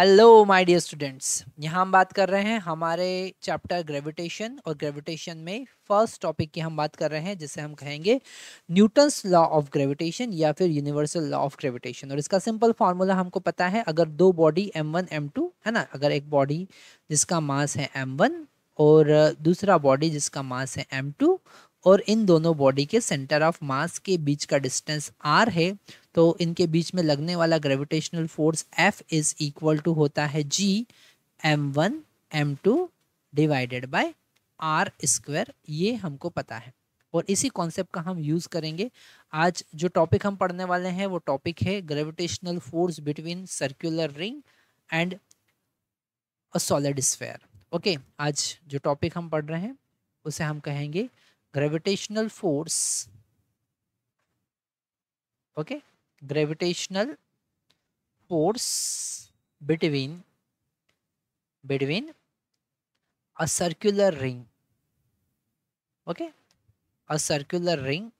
Hello my dear students यहाँ हम बात कर रहे हैं हमारे चैप्टर ग्रेविटेशन और ग्रेविटेशन में फर्स्ट टॉपिक की हम बात कर रहे हैं जिसे हम कहेंगे न्यूटन्स लॉ ऑफ ग्रेविटेशन या फिर यूनिवर्सल लॉ ऑफ ग्रेविटेशन और इसका सिंपल फार्मूला हमको पता है अगर दो body M one M two है ना अगर एक बॉडी जिसका मास है एम वन और दूसरा बॉडी जिसका मास है एम टू और इन दोनों बॉडी के सेंटर ऑफ मास के बीच का डिस्टेंस आर है तो इनके बीच में लगने वाला gravitational force F is equal to होता है G M one M two divided by R square ये हमको पता है और इसी कॉन्सेप्ट का हम यूज़ करेंगे आज जो टॉपिक हम पढ़ने वाले हैं वो टॉपिक है gravitational force between circular ring and a solid sphere okay आज जो टॉपिक हम पढ़ रहे हैं उसे हम कहेंगे gravitational force okay gravitational force between between a circular ring okay a circular ring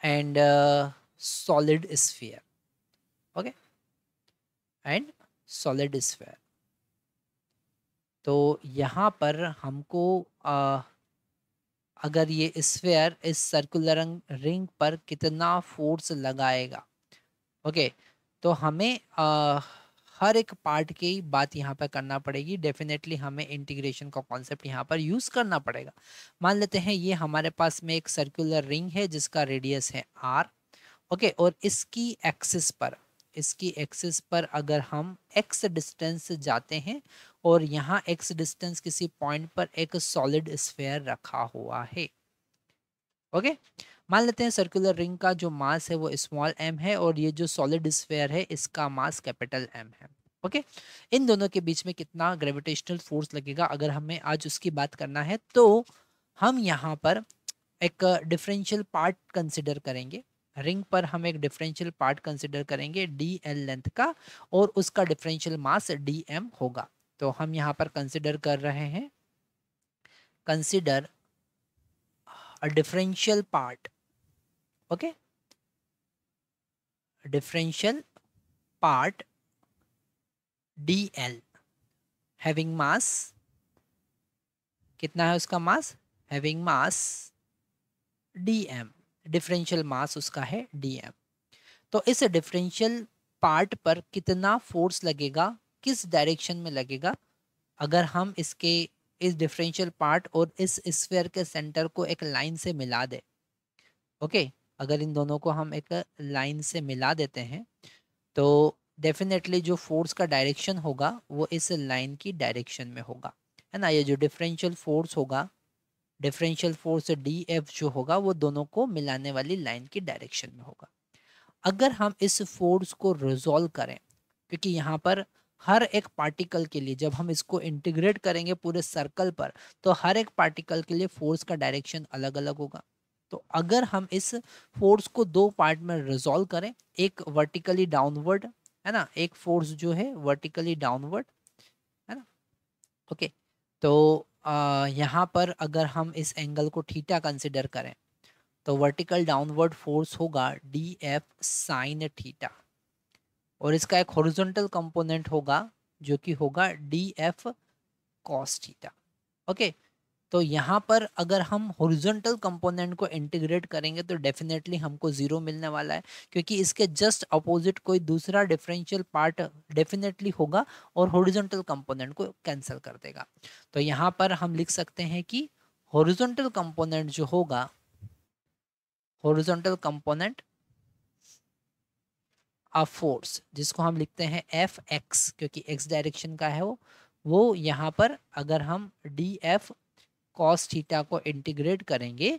and a solid sphere okay and solid sphere तो यहाँ पर हमको आ, अगर ये स्फेयर इस सर्कुलर रिंग पर कितना फोर्स लगाएगा ओके तो हमें आ, हर एक पार्ट की बात यहाँ पर करना पड़ेगी डेफिनेटली हमें इंटीग्रेशन का कॉन्सेप्ट यहाँ पर यूज़ करना पड़ेगा मान लेते हैं ये हमारे पास में एक सर्कुलर रिंग है जिसका रेडियस है आर ओके okay, और इसकी एक्सिस पर इसकी एक्सिस पर अगर हम एक्स डिस्टेंस जाते हैं और यहाँ एक्स डिस्टेंस किसी पॉइंट पर एक सॉलिड स्फेयर रखा हुआ है ओके मान लेते हैं सर्कुलर रिंग का जो मास है वो स्मॉल एम है और ये जो सॉलिड स्फेयर है इसका मास कैपिटल एम है ओके okay? इन दोनों के बीच में कितना ग्रेविटेशनल फोर्स लगेगा अगर हमें आज उसकी बात करना है तो हम यहाँ पर एक डिफरेंशियल पार्ट कंसिडर करेंगे रिंग पर हम एक डिफरेंशियल पार्ट कंसिडर करेंगे डी एल लेंथ का और उसका डिफरेंशियल मास डी एम होगा तो हम यहाँ पर कंसिडर कर रहे हैं consider a differential part okay differential part D L having mass कितना है उसका mass having mass D M differential mass उसका है डी तो इस डिफरेंशियल पार्ट पर कितना फोर्स लगेगा किस डायरेक्शन में लगेगा अगर हम इसके इस डिफरेंशियल पार्ट और इस स्फेयर के सेंटर को एक लाइन से मिला दे ओके अगर इन दोनों को हम एक लाइन से मिला देते हैं तो डेफिनेटली जो फोर्स का डायरेक्शन होगा वो इस लाइन की डायरेक्शन में होगा है ना ये जो डिफरेंशियल फोर्स होगा डिफरेंशियल फोर्स डी एफ जो होगा वो दोनों को मिलाने वाली लाइन की डायरेक्शन में होगा अगर हम इस फोर्स को रिजॉल्व करें क्योंकि यहाँ पर हर एक पार्टिकल के लिए जब हम इसको इंटीग्रेट करेंगे पूरे सर्कल पर तो हर एक पार्टिकल के लिए फोर्स का डायरेक्शन अलग अलग होगा तो अगर हम इस फोर्स को दो पार्ट में रिजोल्व करें एक वर्टिकली डाउनवर्ड है ना एक फोर्स जो है वर्टिकली डाउनवर्ड है ना ओके तो यहाँ पर अगर हम इस एंगल को थीटा कंसिडर करें तो वर्टिकल डाउनवर्ड फोर्स होगा डी एफ साइन थीटा और इसका एक हॉरिजॉन्टल कंपोनेंट होगा जो कि होगा D F cos theta okay okay? तो यहाँ पर अगर हम हॉरिजॉन्टल कंपोनेंट को इंटीग्रेट करेंगे तो डेफिनेटली हमको ज़ीरो मिलने वाला है क्योंकि इसके जस्ट अपोजिट कोई दूसरा डिफरेंशियल पार्ट डेफिनेटली होगा और हॉरिजॉन्टल कंपोनेंट को कैंसिल कर देगा तो यहाँ पर हम लिख सकते हैं कि हॉरिजॉन्टल कंपोनेंट जो होगा हॉरिजॉन्टल कंपोनेंट ऑफ फोर्स जिसको हम लिखते हैं एफ एक्स क्योंकि एक्स डायरेक्शन का है वो वो यहाँ पर अगर हम डी एफ कॉस थीटा को इंटीग्रेट करेंगे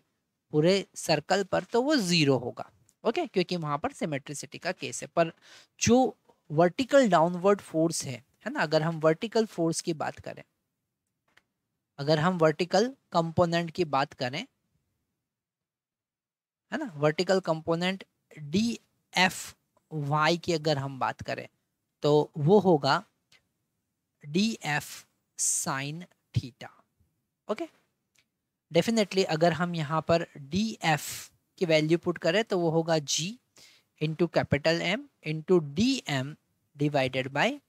पूरे सर्कल पर तो वो ज़ीरो होगा ओके क्योंकि वहाँ पर सिमेट्रिसिटी का केस है पर जो वर्टिकल डाउनवर्ड फोर्स है है ना अगर हम वर्टिकल फोर्स की बात करें अगर हम वर्टिकल कंपोनेंट की बात करें है ना vertical component D F Y की अगर हम बात करें तो वो होगा D F sine theta okay definitely अगर हम यहाँ पर डी एफ की वैल्यू पुट करें तो वो होगा G into capital M into D M divided by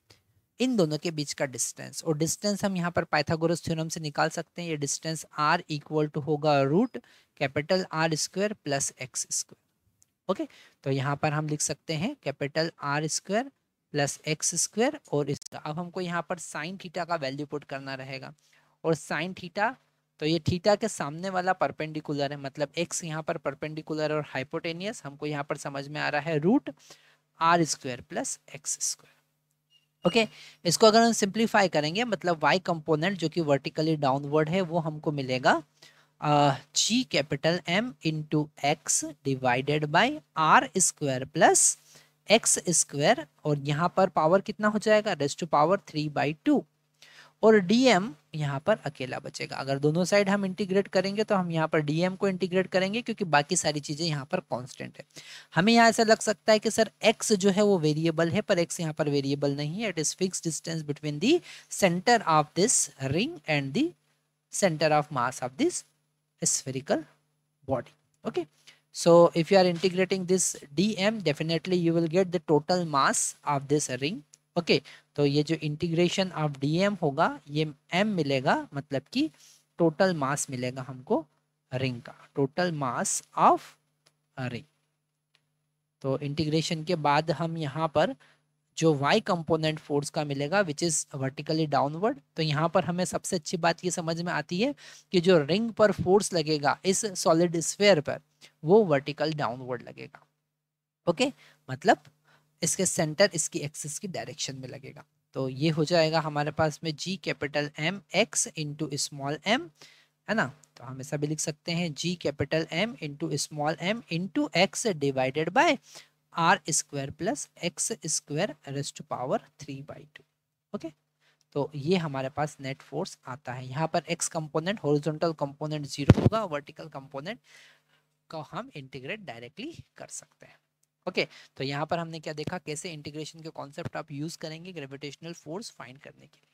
इन दोनों के बीच का डिस्टेंस और डिस्टेंस हम यहाँ पर पाइथागोरस थ्योरम से निकाल सकते हैं ये डिस्टेंस आर इक्वल टू होगा root capital R square plus X square okay तो यहाँ पर हम लिख सकते हैं capital R square plus X square और इसका अब हमको यहाँ पर साइन थीटा का वैल्यू पुट करना रहेगा और साइन थीटा तो ये थीटा के सामने वाला परपेंडिकुलर है मतलब एक्स यहाँ पर परपेंडिकुलर और हाइपोटेनियस हमको यहाँ पर समझ में आ रहा है root R square plus X square okay okay, इसको अगर हम सिंप्लीफाई करेंगे मतलब y कंपोनेंट जो कि वर्टिकली डाउनवर्ड है वो हमको मिलेगा G capital M into X divided by R square plus X square और यहाँ पर पावर कितना हो जाएगा raised to power three by two और डीएम यहाँ पर अकेला बचेगा अगर दोनों साइड हम इंटीग्रेट करेंगे तो हम यहाँ पर डीएम को इंटीग्रेट करेंगे क्योंकि बाकी सारी चीज़ें यहाँ पर कांस्टेंट है हमें यहाँ ऐसा लग सकता है कि सर एक्स जो है वो वेरिएबल है पर एक्स यहाँ पर वेरिएबल नहीं है it is fix distance between the centre of this ring and the centre of mass of this body okay so if you are integrating this D M definitely you will get the total mass of this ring okay तो ये जो integration of DM होगा ये M मिलेगा मतलब कि total mass मिलेगा हमको रिंग का टोटल मास ऑफ रिंग तो इंटीग्रेशन के बाद हम यहाँ पर जो y कंपोनेंट फोर्स का मिलेगा विच इज वर्टिकली डाउनवर्ड तो यहाँ पर हमें सबसे अच्छी बात ये समझ में आती है कि जो रिंग पर फोर्स लगेगा इस सॉलिड स्फेयर पर वो वर्टिकल डाउनवर्ड लगेगा ओके okay? मतलब इसके सेंटर इसकी एक्सिस की डायरेक्शन में लगेगा तो ये हो जाएगा हमारे पास में G capital M X into small M है ना तो हम ऐसा भी लिख सकते हैं G capital M into small M into X divided by R square plus X square raised to power three by two okay तो ये हमारे पास नेट फोर्स आता है यहाँ पर X component horizontal component zero होगा वर्टिकल कंपोनेंट को हम इंटीग्रेट डायरेक्टली कर सकते हैं ओके तो यहाँ पर हमने क्या देखा कैसे इंटीग्रेशन के कॉन्सेप्ट आप यूज करेंगे ग्रेविटेशनल फोर्स फाइंड करने के लिए